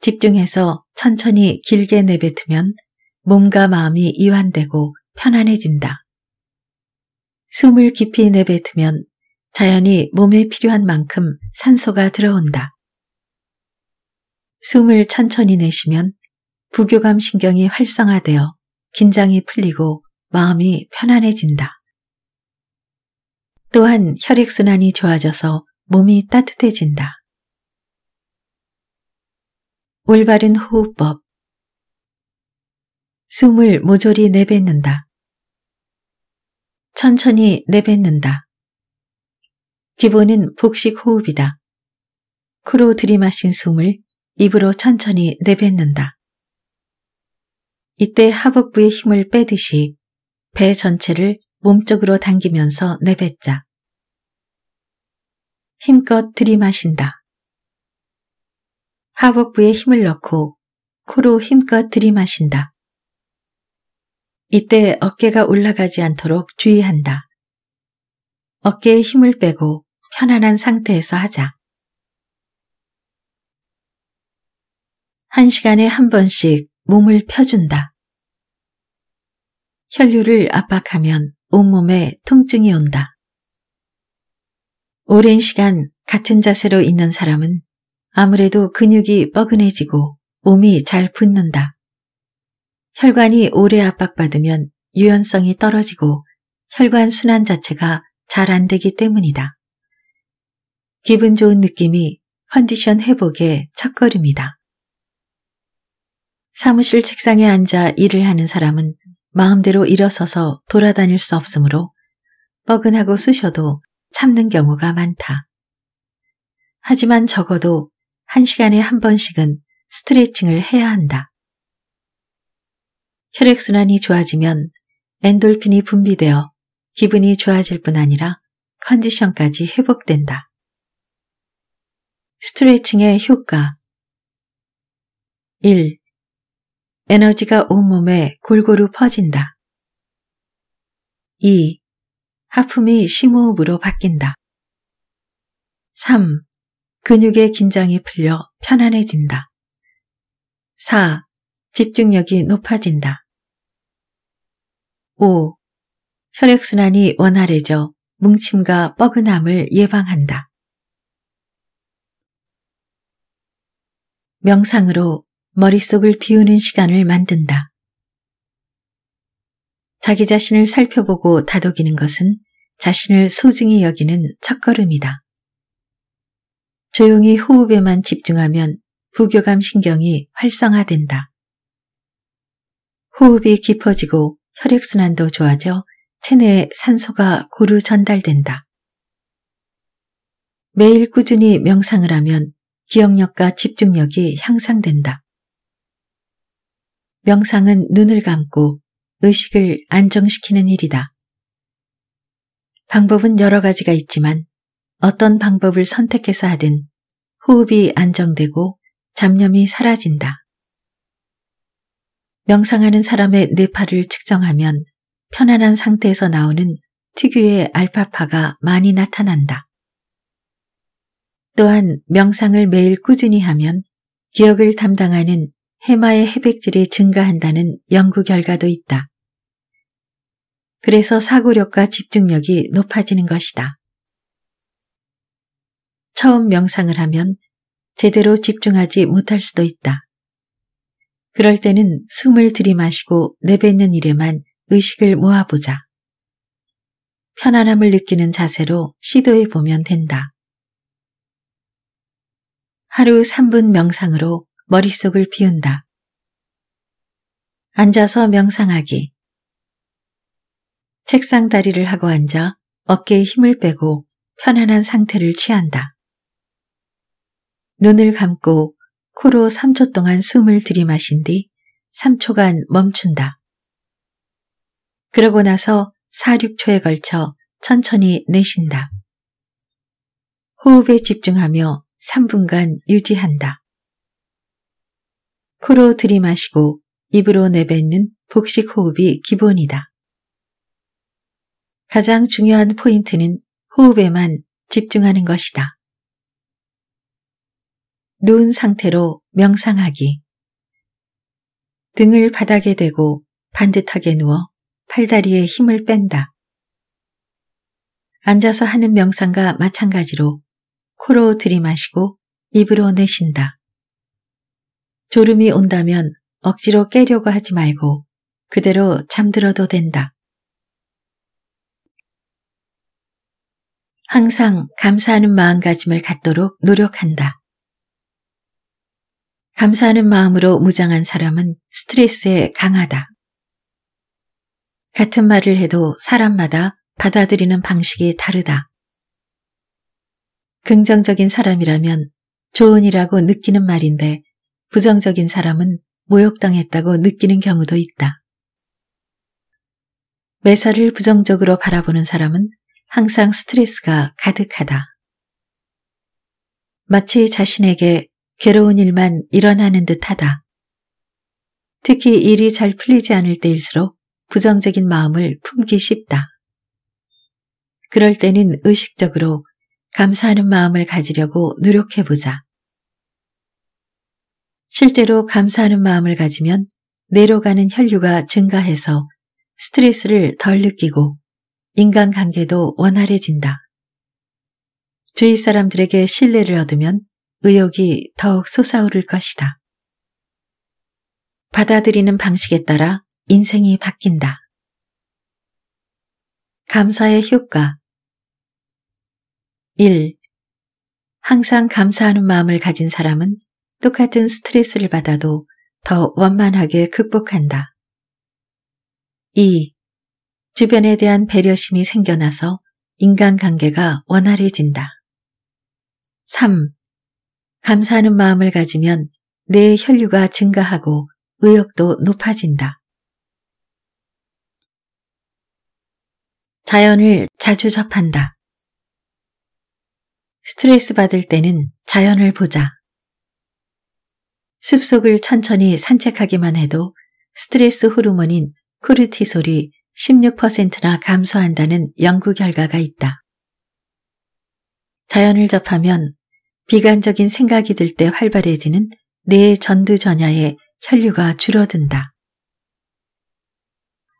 집중해서 천천히 길게 내뱉으면 몸과 마음이 이완되고 편안해진다. 숨을 깊이 내뱉으면 자연히 몸에 필요한 만큼 산소가 들어온다. 숨을 천천히 내쉬면 부교감 신경이 활성화되어 긴장이 풀리고 마음이 편안해진다. 또한 혈액순환이 좋아져서 몸이 따뜻해진다. 올바른 호흡법 숨을 모조리 내뱉는다. 천천히 내뱉는다. 기본은 복식 호흡이다. 코로 들이마신 숨을 입으로 천천히 내뱉는다. 이때 하복부의 힘을 빼듯이 배 전체를 몸쪽으로 당기면서 내뱉자. 힘껏 들이마신다. 하복부에 힘을 넣고 코로 힘껏 들이마신다. 이때 어깨가 올라가지 않도록 주의한다. 어깨에 힘을 빼고 편안한 상태에서 하자. 한 시간에 한 번씩 몸을 펴준다. 혈류를 압박하면 온몸에 통증이 온다. 오랜 시간 같은 자세로 있는 사람은 아무래도 근육이 뻐근해지고 몸이 잘 붙는다. 혈관이 오래 압박받으면 유연성이 떨어지고 혈관 순환 자체가 잘안 되기 때문이다. 기분 좋은 느낌이 컨디션 회복의 첫걸음이다. 사무실 책상에 앉아 일을 하는 사람은 마음대로 일어서서 돌아다닐 수 없으므로 뻐근하고 쑤셔도 참는 경우가 많다. 하지만 적어도 한 시간에 한 번씩은 스트레칭을 해야 한다. 혈액순환이 좋아지면 엔돌핀이 분비되어 기분이 좋아질 뿐 아니라 컨디션까지 회복된다. 스트레칭의 효과 1. 에너지가 온몸에 골고루 퍼진다. 2. 하품이 심호흡으로 바뀐다. 3. 근육의 긴장이 풀려 편안해진다. 4. 집중력이 높아진다. 5. 혈액순환이 원활해져 뭉침과 뻐근함을 예방한다. 명상으로 머릿속을 비우는 시간을 만든다. 자기 자신을 살펴보고 다독이는 것은 자신을 소중히 여기는 첫걸음이다. 조용히 호흡에만 집중하면 부교감 신경이 활성화된다. 호흡이 깊어지고 혈액순환도 좋아져 체내에 산소가 고루 전달된다. 매일 꾸준히 명상을 하면 기억력과 집중력이 향상된다. 명상은 눈을 감고 의식을 안정시키는 일이다. 방법은 여러 가지가 있지만 어떤 방법을 선택해서 하든 호흡이 안정되고 잡념이 사라진다. 명상하는 사람의 뇌파를 측정하면 편안한 상태에서 나오는 특유의 알파파가 많이 나타난다. 또한 명상을 매일 꾸준히 하면 기억을 담당하는 해마의 해백질이 증가한다는 연구 결과도 있다. 그래서 사고력과 집중력이 높아지는 것이다. 처음 명상을 하면 제대로 집중하지 못할 수도 있다. 그럴 때는 숨을 들이마시고 내뱉는 일에만 의식을 모아보자. 편안함을 느끼는 자세로 시도해 보면 된다. 하루 3분 명상으로 머릿속을 비운다. 앉아서 명상하기. 책상 다리를 하고 앉아 어깨에 힘을 빼고 편안한 상태를 취한다. 눈을 감고 코로 3초 동안 숨을 들이마신 뒤 3초간 멈춘다. 그러고 나서 4, 6초에 걸쳐 천천히 내쉰다. 호흡에 집중하며 3분간 유지한다. 코로 들이마시고 입으로 내뱉는 복식 호흡이 기본이다. 가장 중요한 포인트는 호흡에만 집중하는 것이다. 누운 상태로 명상하기. 등을 바닥에 대고 반듯하게 누워 팔다리에 힘을 뺀다. 앉아서 하는 명상과 마찬가지로 코로 들이마시고 입으로 내쉰다. 졸음이 온다면 억지로 깨려고 하지 말고 그대로 잠들어도 된다. 항상 감사하는 마음가짐을 갖도록 노력한다. 감사하는 마음으로 무장한 사람은 스트레스에 강하다. 같은 말을 해도 사람마다 받아들이는 방식이 다르다. 긍정적인 사람이라면 좋은이라고 느끼는 말인데 부정적인 사람은 모욕당했다고 느끼는 경우도 있다. 매사를 부정적으로 바라보는 사람은 항상 스트레스가 가득하다. 마치 자신에게 괴로운 일만 일어나는 듯 하다. 특히 일이 잘 풀리지 않을 때일수록 부정적인 마음을 품기 쉽다. 그럴 때는 의식적으로 감사하는 마음을 가지려고 노력해보자. 실제로 감사하는 마음을 가지면 내려 가는 혈류가 증가해서 스트레스를 덜 느끼고 인간관계도 원활해진다. 주위 사람들에게 신뢰를 얻으면 의욕이 더욱 솟아오를 것이다. 받아들이는 방식에 따라 인생이 바뀐다. 감사의 효과 1. 항상 감사하는 마음을 가진 사람은 똑같은 스트레스를 받아도 더 원만하게 극복한다. 2. 주변에 대한 배려심이 생겨나서 인간관계가 원활해진다. 3. 감사하는 마음을 가지면 뇌의 혈류가 증가하고 의욕도 높아진다. 자연을 자주 접한다. 스트레스 받을 때는 자연을 보자. 숲속을 천천히 산책하기만 해도 스트레스 호르몬인 코르티솔이 16%나 감소한다는 연구 결과가 있다. 자연을 접하면 비관적인 생각이 들 때 활발해지는 뇌 전두전야의 혈류가 줄어든다.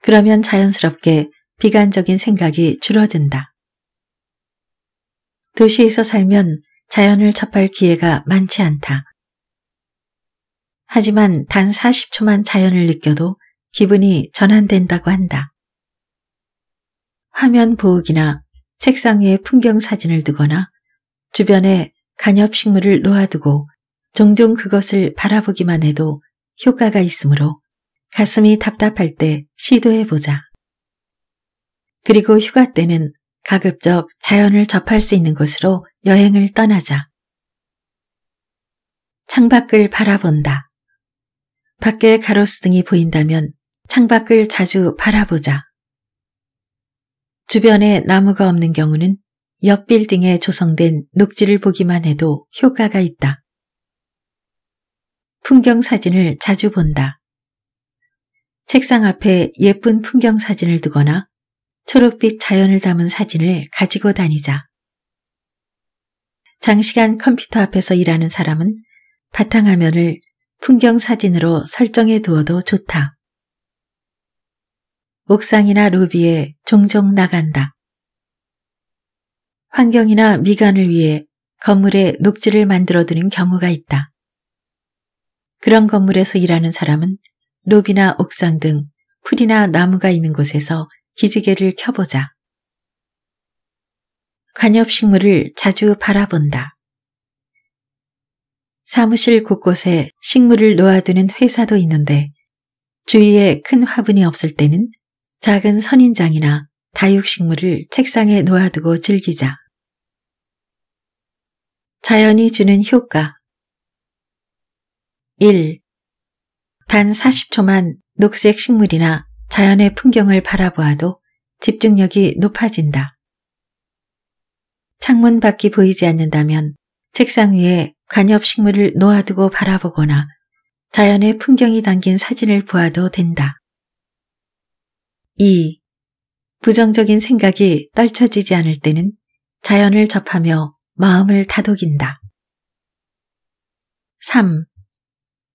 그러면 자연스럽게 비관적인 생각이 줄어든다. 도시에서 살면 자연을 접할 기회가 많지 않다. 하지만 단 40초만 자연을 느껴도 기분이 전환된다고 한다. 화면 보호기나 책상 위에 풍경 사진을 두거나 주변에 간엽식물을 놓아두고 종종 그것을 바라보기만 해도 효과가 있으므로 가슴이 답답할 때 시도해보자. 그리고 휴가 때는 가급적 자연을 접할 수 있는 곳으로 여행을 떠나자. 창밖을 바라본다. 밖에 가로수등이 보인다면 창밖을 자주 바라보자. 주변에 나무가 없는 경우는 옆 빌딩에 조성된 녹지를 보기만 해도 효과가 있다. 풍경 사진을 자주 본다. 책상 앞에 예쁜 풍경 사진을 두거나 초록빛 자연을 담은 사진을 가지고 다니자. 장시간 컴퓨터 앞에서 일하는 사람은 바탕화면을 풍경 사진으로 설정해 두어도 좋다. 옥상이나 로비에 종종 나간다. 환경이나 미관을 위해 건물에 녹지를 만들어두는 경우가 있다. 그런 건물에서 일하는 사람은 로비나 옥상 등 풀이나 나무가 있는 곳에서 기지개를 켜보자. 간엽식물을 자주 바라본다. 사무실 곳곳에 식물을 놓아두는 회사도 있는데 주위에 큰 화분이 없을 때는 작은 선인장이나 다육식물을 책상에 놓아두고 즐기자. 자연이 주는 효과 1. 단 40초만 녹색 식물이나 자연의 풍경을 바라보아도 집중력이 높아진다. 창문 밖이 보이지 않는다면 책상 위에 간엽식물을 놓아두고 바라보거나 자연의 풍경이 담긴 사진을 보아도 된다. 2. 부정적인 생각이 떨쳐지지 않을 때는 자연을 접하며 마음을 다독인다. 3.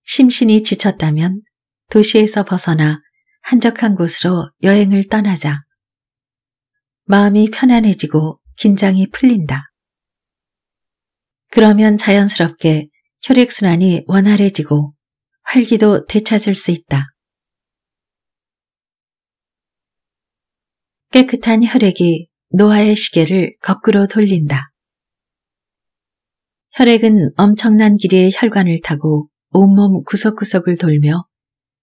심신이 지쳤다면 도시에서 벗어나 한적한 곳으로 여행을 떠나자. 마음이 편안해지고 긴장이 풀린다. 그러면 자연스럽게 혈액순환이 원활해지고 활기도 되찾을 수 있다. 깨끗한 혈액이 노화의 시계를 거꾸로 돌린다. 혈액은 엄청난 길이의 혈관을 타고 온몸 구석구석을 돌며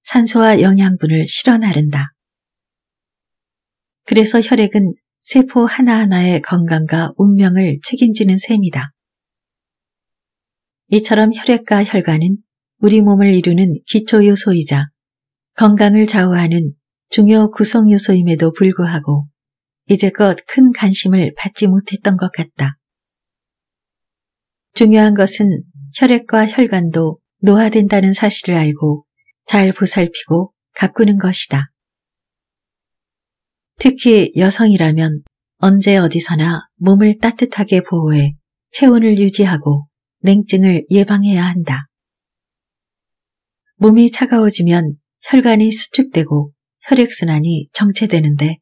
산소와 영양분을 실어 나른다. 그래서 혈액은 세포 하나하나의 건강과 운명을 책임지는 셈이다. 이처럼 혈액과 혈관은 우리 몸을 이루는 기초요소이자 건강을 좌우하는 중요 구성요소임에도 불구하고 이제껏 큰 관심을 받지 못했던 것 같다. 중요한 것은 혈액과 혈관도 노화된다는 사실을 알고 잘 보살피고 가꾸는 것이다. 특히 여성이라면 언제 어디서나 몸을 따뜻하게 보호해 체온을 유지하고 냉증을 예방해야 한다. 몸이 차가워지면 혈관이 수축되고 혈액순환이 정체되는데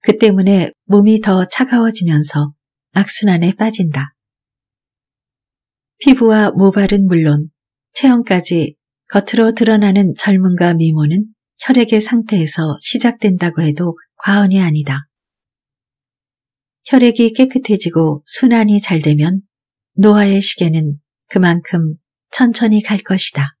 그 때문에 몸이 더 차가워지면서 악순환에 빠진다. 피부와 모발은 물론 체온까지 겉으로 드러나는 젊음과 미모는 혈액의 상태에서 시작된다고 해도 과언이 아니다. 혈액이 깨끗해지고 순환이 잘 되면 노화의 시계는 그만큼 천천히 갈 것이다.